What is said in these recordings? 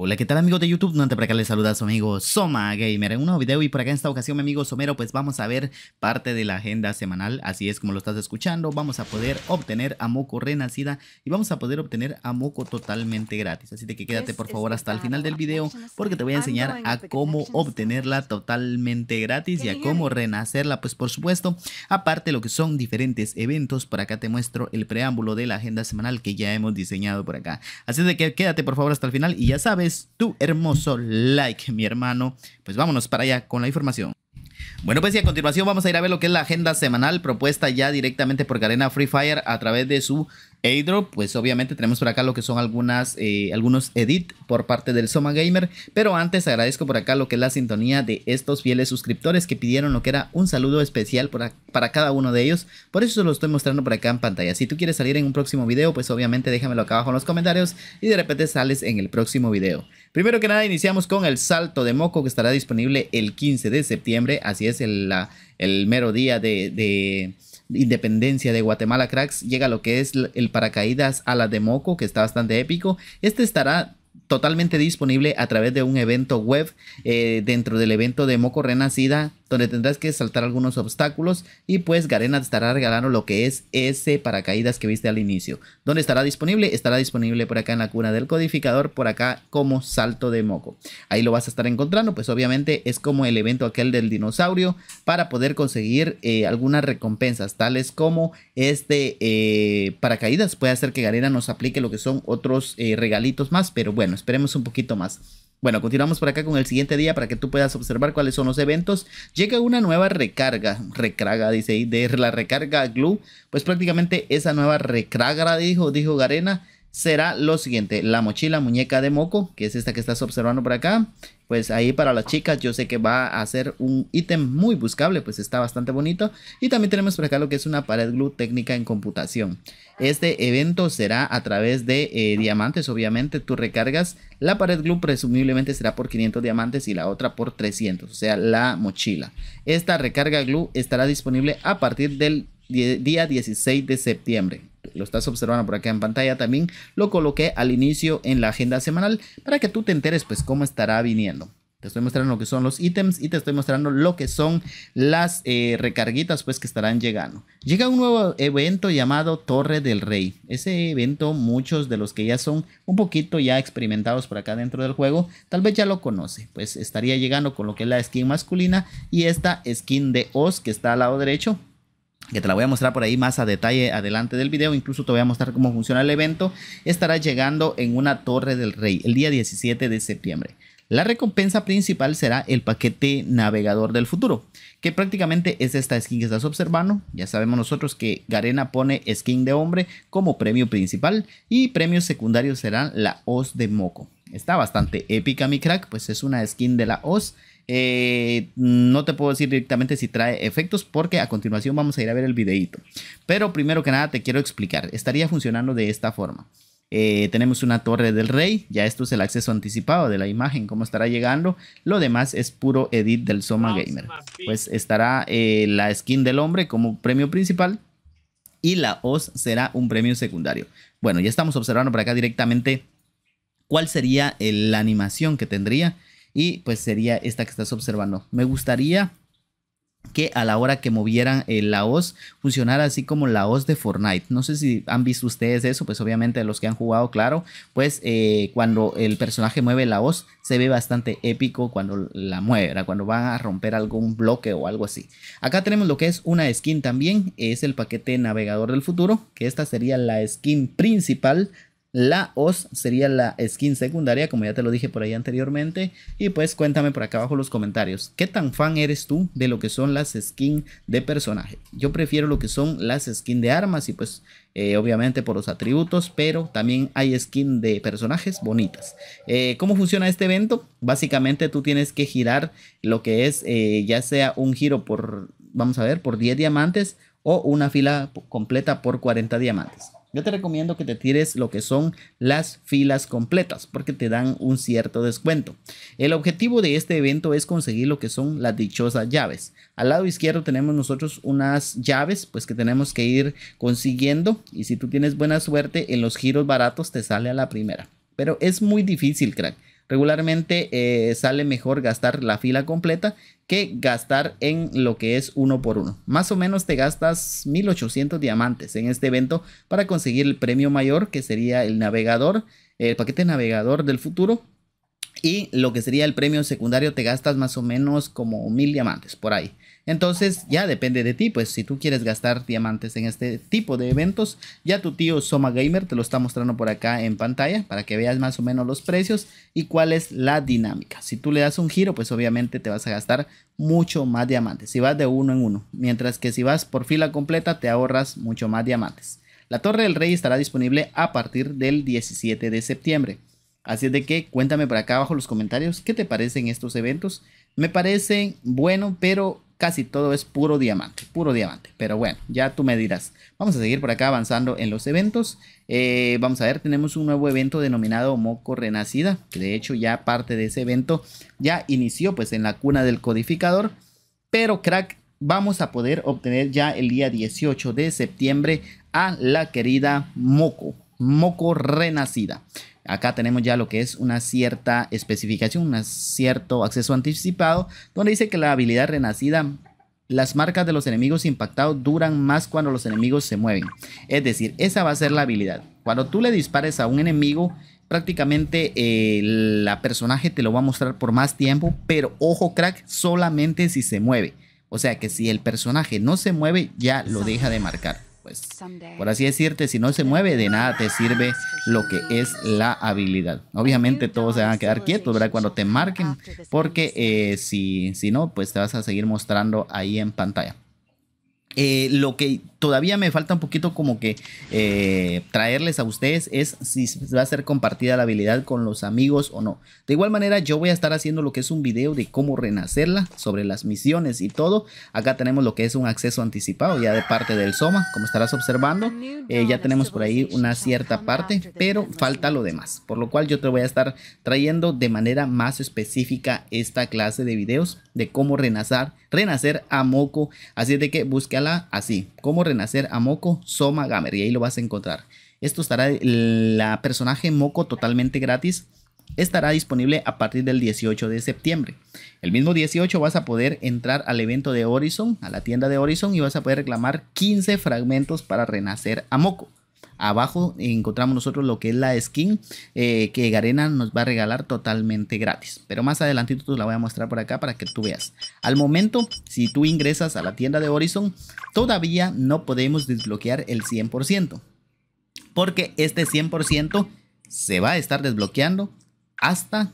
Hola, ¿qué tal amigos de YouTube? No te para acá les saluda a su amigo Soma Gamer en un nuevo video y por acá en esta ocasión mi amigo Somero pues vamos a ver parte de la agenda semanal, así es como lo estás escuchando, vamos a poder obtener a Moco Renacida y vamos a poder obtener a Moco totalmente gratis, así de que quédate por favor hasta el final del video porque te voy a ah, enseñar a cómo obtenerla totalmente gratis y a cómo renacerla pues por supuesto, aparte lo que son diferentes eventos, por acá te muestro el preámbulo de la agenda semanal que ya hemos diseñado por acá, así de que quédate por favor hasta el final y ya sabes tu hermoso like, mi hermano. Pues vámonos para allá con la información. Bueno, pues y a continuación vamos a ir a ver lo que es la agenda semanal propuesta ya directamente por Garena Free Fire a través de su drop pues obviamente tenemos por acá lo que son algunas, eh, algunos edit por parte del Soma Gamer, pero antes agradezco por acá lo que es la sintonía de estos fieles suscriptores que pidieron lo que era un saludo especial para, cada uno de ellos, por eso se lo estoy mostrando por acá en pantalla, si tú quieres salir en un próximo video, pues obviamente déjamelo acá abajo en los comentarios y de repente sales en el próximo video. Primero que nada iniciamos con el salto de moco que estará disponible el 15 de septiembre, así es el, el mero día de independencia de Guatemala Cracks llega lo que es el paracaídas a la de Moco, que está bastante épico. Este estará totalmente disponible a través de un evento web eh, dentro del evento de Moco Renacida donde tendrás que saltar algunos obstáculos y pues Garena te estará regalando lo que es ese paracaídas que viste al inicio. ¿Dónde estará disponible? Estará disponible por acá en la cuna del codificador, por acá como salto de moco. Ahí lo vas a estar encontrando, pues obviamente es como el evento aquel del dinosaurio para poder conseguir eh, algunas recompensas, tales como este eh, paracaídas. Puede hacer que Garena nos aplique lo que son otros eh, regalitos más, pero bueno, esperemos un poquito más. Bueno, continuamos por acá con el siguiente día para que tú puedas observar cuáles son los eventos. Llega una nueva recarga, recarga, dice ahí, de la recarga Glue. Pues prácticamente esa nueva recarga, dijo, dijo Garena, será lo siguiente. La mochila muñeca de moco, que es esta que estás observando por acá. Pues ahí para las chicas yo sé que va a ser un ítem muy buscable, pues está bastante bonito. Y también tenemos por acá lo que es una pared glue técnica en computación. Este evento será a través de eh, diamantes, obviamente. Tú recargas la pared glue, presumiblemente será por 500 diamantes y la otra por 300, o sea, la mochila. Esta recarga glue estará disponible a partir del día 16 de septiembre lo estás observando por acá en pantalla también, lo coloqué al inicio en la agenda semanal para que tú te enteres pues cómo estará viniendo. Te estoy mostrando lo que son los ítems y te estoy mostrando lo que son las eh, recarguitas pues que estarán llegando. Llega un nuevo evento llamado Torre del Rey. Ese evento muchos de los que ya son un poquito ya experimentados por acá dentro del juego tal vez ya lo conoce. Pues estaría llegando con lo que es la skin masculina y esta skin de Oz que está al lado derecho que te la voy a mostrar por ahí más a detalle adelante del video, incluso te voy a mostrar cómo funciona el evento, estará llegando en una Torre del Rey el día 17 de septiembre. La recompensa principal será el paquete navegador del futuro, que prácticamente es esta skin que estás observando. Ya sabemos nosotros que Garena pone skin de hombre como premio principal y premios secundarios serán la hoz de moco está bastante épica, mi crack. Pues es una skin de la Oz. Eh, no te puedo decir directamente si trae efectos porque a continuación vamos a ir a ver el videito. Pero primero que nada te quiero explicar. Estaría funcionando de esta forma. Eh, tenemos una torre del rey, ya esto es el acceso anticipado de la imagen, cómo estará llegando. Lo demás es puro edit del Soma Gamer. Pues estará eh, la skin del hombre como premio principal y la Oz será un premio secundario. Bueno, ya estamos observando por acá directamente cuál sería eh, la animación que tendría y pues sería esta que estás observando. Me gustaría que a la hora que movieran eh, la voz funcionara así como la voz de Fortnite. No sé si han visto ustedes eso, pues obviamente los que han jugado, claro, pues eh, cuando el personaje mueve la voz se ve bastante épico cuando la mueve, cuando van a romper algún bloque o algo así. Acá tenemos lo que es una skin también, es el paquete navegador del futuro, que esta sería la skin principal la OS sería la skin secundaria, como ya te lo dije por ahí anteriormente. Y pues cuéntame por acá abajo los comentarios. ¿Qué tan fan eres tú de lo que son las skins de personaje? Yo prefiero lo que son las skins de armas y pues eh, obviamente por los atributos, pero también hay skin de personajes bonitas. Eh, ¿Cómo funciona este evento? Básicamente tú tienes que girar lo que es eh, ya sea un giro por, vamos a ver, por 10 diamantes o una fila completa por 40 diamantes. Yo te recomiendo que te tires lo que son las filas completas porque te dan un cierto descuento. El objetivo de este evento es conseguir lo que son las dichosas llaves. Al lado izquierdo tenemos nosotros unas llaves pues que tenemos que ir consiguiendo y si tú tienes buena suerte en los giros baratos te sale a la primera. Pero es muy difícil, crack. Regularmente eh, sale mejor gastar la fila completa que gastar en lo que es uno por uno. Más o menos te gastas 1800 diamantes en este evento para conseguir el premio mayor que sería el navegador, el paquete navegador del futuro y lo que sería el premio secundario te gastas más o menos como mil diamantes por ahí. Entonces ya depende de ti, pues si tú quieres gastar diamantes en este tipo de eventos, ya tu tío Soma Gamer te lo está mostrando por acá en pantalla para que veas más o menos los precios y cuál es la dinámica. Si tú le das un giro, pues obviamente te vas a gastar mucho más diamantes, si vas de uno en uno, mientras que si vas por fila completa te ahorras mucho más diamantes. La Torre del Rey estará disponible a partir del 17 de septiembre. Así es de que cuéntame por acá abajo en los comentarios qué te parecen estos eventos. Me parecen bueno, pero casi todo es puro diamante, puro diamante. Pero bueno, ya tú me dirás. Vamos a seguir por acá avanzando en los eventos. Eh, vamos a ver, tenemos un nuevo evento denominado Moco Renacida, que de hecho ya parte de ese evento ya inició pues en la cuna del codificador. Pero crack, vamos a poder obtener ya el día 18 de septiembre a la querida Moco moco renacida. Acá tenemos ya lo que es una cierta especificación, un cierto acceso anticipado, donde dice que la habilidad renacida, las marcas de los enemigos impactados duran más cuando los enemigos se mueven. Es decir, esa va a ser la habilidad. Cuando tú le dispares a un enemigo, prácticamente eh, la personaje te lo va a mostrar por más tiempo, pero ojo crack, solamente si se mueve. O sea que si el personaje no se mueve, ya lo deja de marcar. Pues, por así decirte, si no se mueve, de nada te sirve lo que es la habilidad. Obviamente todos se van a quedar quietos, ¿verdad? Cuando te marquen, porque eh, si, si no, pues te vas a seguir mostrando ahí en pantalla. Eh, lo que todavía me falta un poquito como que eh, traerles a ustedes es si va a ser compartida la habilidad con los amigos o no. De igual manera yo voy a estar haciendo lo que es un video de cómo renacerla sobre las misiones y todo. Acá tenemos lo que es un acceso anticipado ya de parte del Soma, como estarás observando. Eh, ya tenemos por ahí una cierta parte, pero falta lo demás. Por lo cual yo te voy a estar trayendo de manera más específica esta clase de videos de cómo renacer Renacer a Moco. Así es de que búscala así. como renacer a Moco, Soma Gamer. Y ahí lo vas a encontrar. Esto estará la personaje Moco totalmente gratis. Estará disponible a partir del 18 de septiembre. El mismo 18 vas a poder entrar al evento de Horizon, a la tienda de Horizon, y vas a poder reclamar 15 fragmentos para renacer a Moco abajo encontramos nosotros lo que es la skin eh, que Garena nos va a regalar totalmente gratis. Pero más adelantito la voy a mostrar por acá para que tú veas. Al momento, si tú ingresas a la tienda de Horizon, todavía no podemos desbloquear el 100%. Porque este 100% se va a estar desbloqueando hasta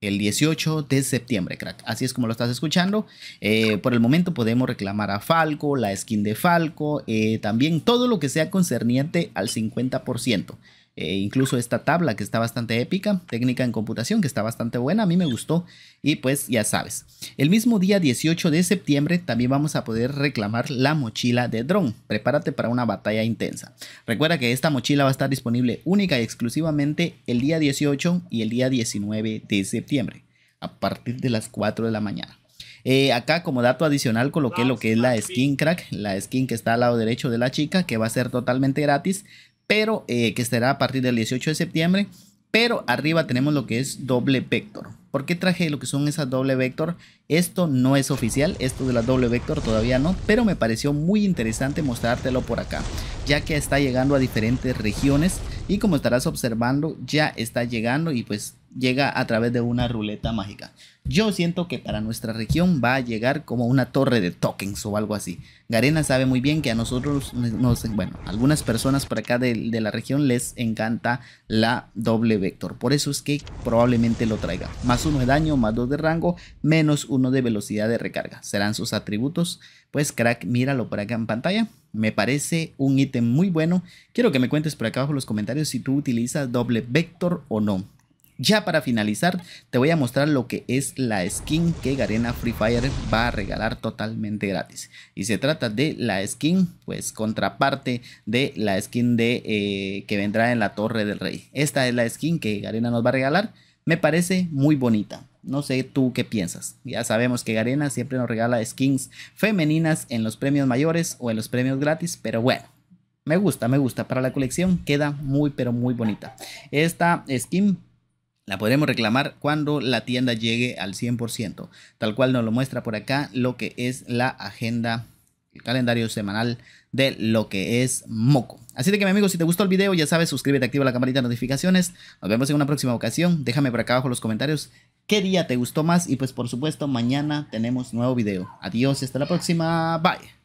el 18 de septiembre, crack. Así es como lo estás escuchando. Eh, por el momento podemos reclamar a Falco, la skin de Falco, eh, también todo lo que sea concerniente al 50%. Eh, incluso esta tabla que está bastante épica, técnica en computación que está bastante buena, a mí me gustó y pues ya sabes. El mismo día 18 de septiembre también vamos a poder reclamar la mochila de drone. Prepárate para una batalla intensa. Recuerda que esta mochila va a estar disponible única y exclusivamente el día 18 y el día 19 de septiembre a partir de las 4 de la mañana. Eh, acá como dato adicional coloqué lo que es la skin crack, la skin que está al lado derecho de la chica que va a ser totalmente gratis pero eh, que estará a partir del 18 de septiembre. Pero arriba tenemos lo que es doble vector. ¿Por qué traje lo que son esas doble vector? Esto no es oficial, esto de la doble vector todavía no, pero me pareció muy interesante mostrártelo por acá, ya que está llegando a diferentes regiones y como estarás observando ya está llegando y pues llega a través de una ruleta mágica. Yo siento que para nuestra región va a llegar como una torre de tokens o algo así. Garena sabe muy bien que a nosotros, nos, bueno, algunas personas por acá de, de, la región les encanta la doble vector. Por eso es que probablemente lo traiga. Más uno de daño, más dos de rango, menos uno de velocidad de recarga. Serán sus atributos. Pues crack, míralo por acá en pantalla. Me parece un ítem muy bueno. Quiero que me cuentes por acá abajo en los comentarios si tú utilizas doble vector o no. Ya para finalizar, te voy a mostrar lo que es la skin que Garena Free Fire va a regalar totalmente gratis. Y se trata de la skin, pues contraparte de la skin de eh, que vendrá en la Torre del Rey. Esta es la skin que Garena nos va a regalar. Me parece muy bonita. No sé tú qué piensas. Ya sabemos que Garena siempre nos regala skins femeninas en los premios mayores o en los premios gratis, pero bueno, me gusta, me gusta. Para la colección queda muy, pero muy bonita. Esta skin la podremos reclamar cuando la tienda llegue al 100%, tal cual nos lo muestra por acá lo que es la agenda, el calendario semanal de lo que es Moco. Así de que mi amigo, si te gustó el video, ya sabes, suscríbete, activa la campanita de notificaciones. Nos vemos en una próxima ocasión. Déjame por acá abajo los comentarios qué día te gustó más y pues por supuesto mañana tenemos nuevo video. Adiós y hasta la próxima. Bye.